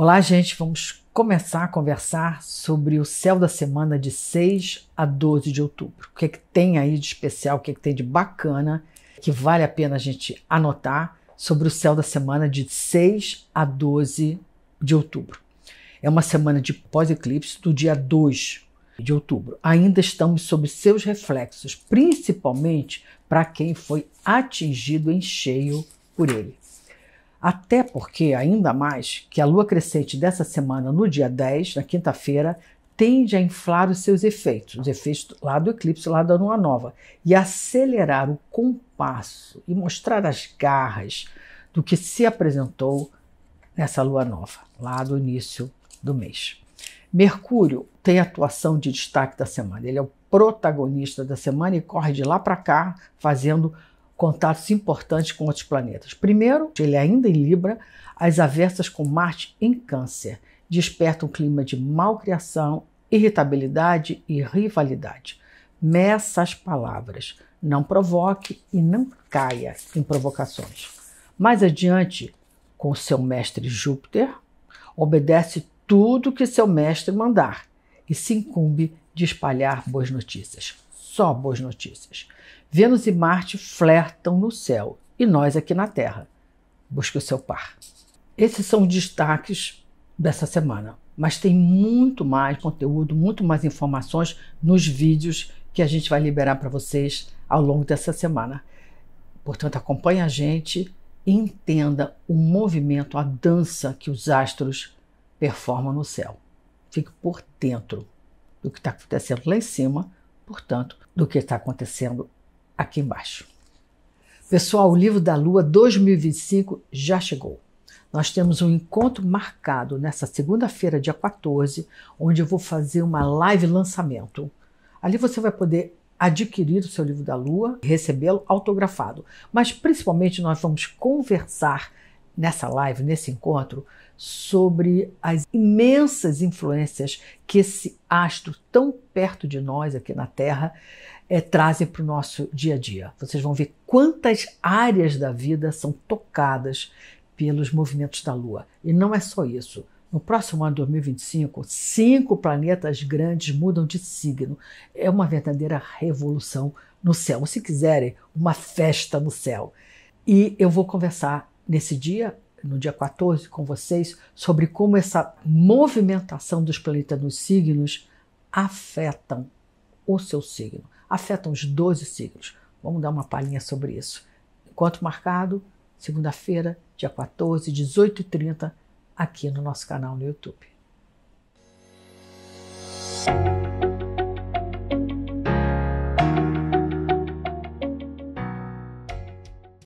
Olá, gente. Vamos começar a conversar sobre o céu da semana de 6 a 12 de outubro. O que, é que tem aí de especial, o que, é que tem de bacana, que vale a pena a gente anotar sobre o céu da semana de 6 a 12 de outubro. É uma semana de pós-eclipse do dia 2 de outubro. Ainda estamos sob seus reflexos, principalmente para quem foi atingido em cheio por ele. Até porque, ainda mais, que a lua crescente dessa semana, no dia 10, na quinta-feira, tende a inflar os seus efeitos, os efeitos lá do eclipse, lá da lua nova, e acelerar o compasso e mostrar as garras do que se apresentou nessa lua nova, lá do início do mês. Mercúrio tem atuação de destaque da semana, ele é o protagonista da semana e corre de lá para cá fazendo contatos importantes com outros planetas. Primeiro, ele é ainda em Libra, as aversas com Marte em Câncer desperta um clima de malcriação, irritabilidade e rivalidade. Meça as palavras, não provoque e não caia em provocações. Mais adiante, com seu mestre Júpiter, obedece tudo que seu mestre mandar e se incumbe de espalhar boas notícias. Só boas notícias. Vênus e Marte flertam no céu e nós aqui na Terra. Busque o seu par. Esses são os destaques dessa semana, mas tem muito mais conteúdo, muito mais informações nos vídeos que a gente vai liberar para vocês ao longo dessa semana. Portanto, acompanhe a gente e entenda o movimento, a dança que os astros performam no céu. Fique por dentro do que está acontecendo lá em cima, portanto, do que está acontecendo aqui embaixo. Pessoal, o livro da Lua 2025 já chegou. Nós temos um encontro marcado nessa segunda-feira, dia 14, onde eu vou fazer uma live lançamento. Ali você vai poder adquirir o seu livro da Lua, recebê-lo autografado. Mas principalmente nós vamos conversar nessa live, nesse encontro, sobre as imensas influências que esse astro tão perto de nós aqui na Terra é, trazem para o nosso dia a dia. Vocês vão ver quantas áreas da vida são tocadas pelos movimentos da Lua. E não é só isso. No próximo ano de 2025, cinco planetas grandes mudam de signo. É uma verdadeira revolução no céu. Ou, se quiserem, uma festa no céu. E eu vou conversar nesse dia no dia 14 com vocês sobre como essa movimentação dos planetas nos signos afetam o seu signo, afetam os 12 signos. Vamos dar uma palhinha sobre isso. Enquanto marcado, segunda-feira, dia 14, 18h30, aqui no nosso canal no YouTube.